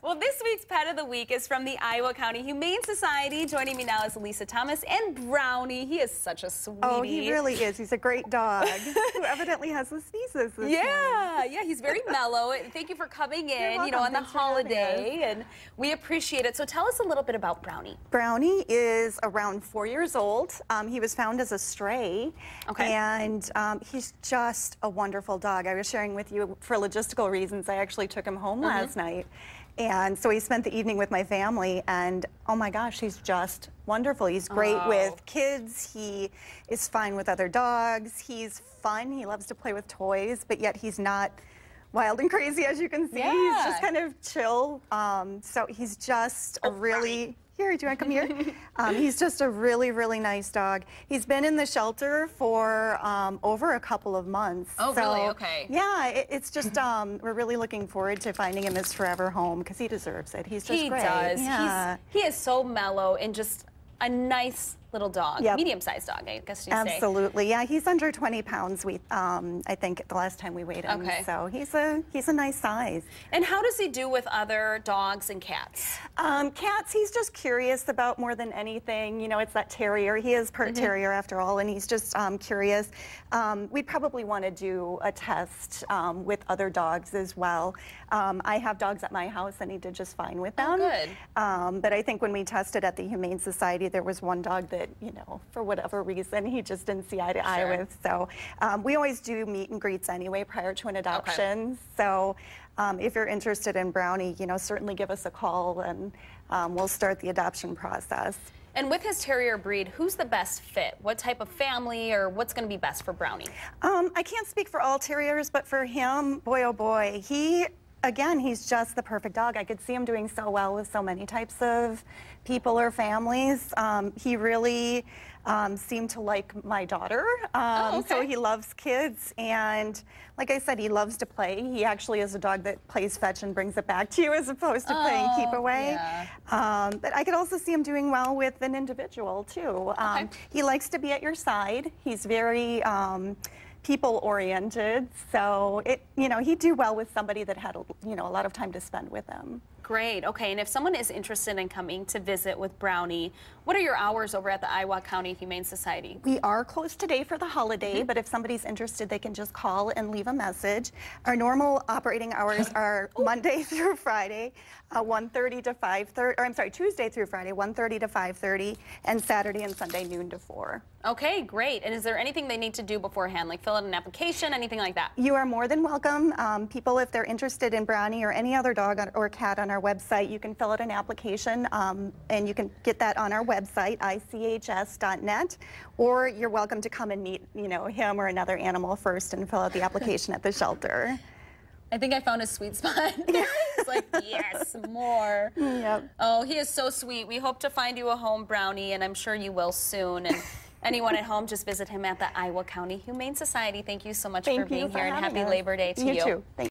Well, this week's Pet of the Week is from the Iowa County Humane Society. Joining me now is Lisa Thomas and Brownie. He is such a sweetie. Oh, he really is. He's a great dog who evidently has the sneezes Yeah, morning. yeah, he's very mellow. Thank you for coming in, you know, on Thanks the holiday, and we appreciate it. So tell us a little bit about Brownie. Brownie is around four years old. Um, he was found as a stray, okay. and um, he's just a wonderful dog. I was sharing with you for logistical reasons, I actually took him home mm -hmm. last night and so he spent the evening with my family, and oh my gosh, he's just wonderful. He's great oh. with kids. He is fine with other dogs. He's fun. He loves to play with toys, but yet he's not wild and crazy, as you can see. Yeah. He's just kind of chill. Um, so he's just a oh, really here, do you want to come here? um, he's just a really, really nice dog. He's been in the shelter for um, over a couple of months. Oh, so, really? Okay. Yeah, it, it's just um, we're really looking forward to finding him his forever home because he deserves it. He's just he great. He does. Yeah. He's, he is so mellow and just a nice little dog, yep. medium-sized dog, I guess you Absolutely. say. Absolutely, yeah. He's under 20 pounds. We, um, I think, the last time we weighed him. Okay. So he's a he's a nice size. And how does he do with other dogs and cats? Um, cats, he's just curious about more than anything. You know, it's that terrier. He is part mm -hmm. terrier after all, and he's just um, curious. Um, we'd probably want to do a test um, with other dogs as well. Um, I have dogs at my house, and he did just fine with oh, them. Oh, good. but I think when we tested at the Humane Society, there was one dog that that, you know, for whatever reason, he just didn't see eye to eye with. So um, we always do meet and greets anyway prior to an adoption. Okay. So um, if you're interested in Brownie, you know, certainly give us a call and um, we'll start the adoption process. And with his terrier breed, who's the best fit? What type of family or what's going to be best for Brownie? Um, I can't speak for all terriers, but for him, boy oh boy, he again, he's just the perfect dog. I could see him doing so well with so many types of people or families. Um, he really um, seemed to like my daughter. Oh, um, oh, okay. So he loves kids. And like I said, he loves to play. He actually is a dog that plays fetch and brings it back to you as opposed to oh, playing keep away. Yeah. Um, but I could also see him doing well with an individual, too. Okay. Um, he likes to be at your side. He's very um, people oriented. So it, you know, he'd do well with somebody that had, you know, a lot of time to spend with him. Great. Okay, and if someone is interested in coming to visit with Brownie, what are your hours over at the Iowa County Humane Society? We are closed today for the holiday, mm -hmm. but if somebody's interested, they can just call and leave a message. Our normal operating hours are Monday through Friday, uh, 1.30 to 5.30, or I'm sorry, Tuesday through Friday, 1.30 to 5.30, and Saturday and Sunday, noon to 4. Okay, great. And is there anything they need to do beforehand, like fill out an application, anything like that? You are more than welcome. Um, people, if they're interested in Brownie or any other dog or cat on our our website. You can fill out an application um, and you can get that on our website, ichs.net, or you're welcome to come and meet, you know, him or another animal first and fill out the application at the shelter. I think I found a sweet spot. it's like, yes, more. Yep. Oh, he is so sweet. We hope to find you a home brownie, and I'm sure you will soon. And anyone at home, just visit him at the Iowa County Humane Society. Thank you so much Thank for being for here, and happy us. Labor Day to you. you. Too. Thank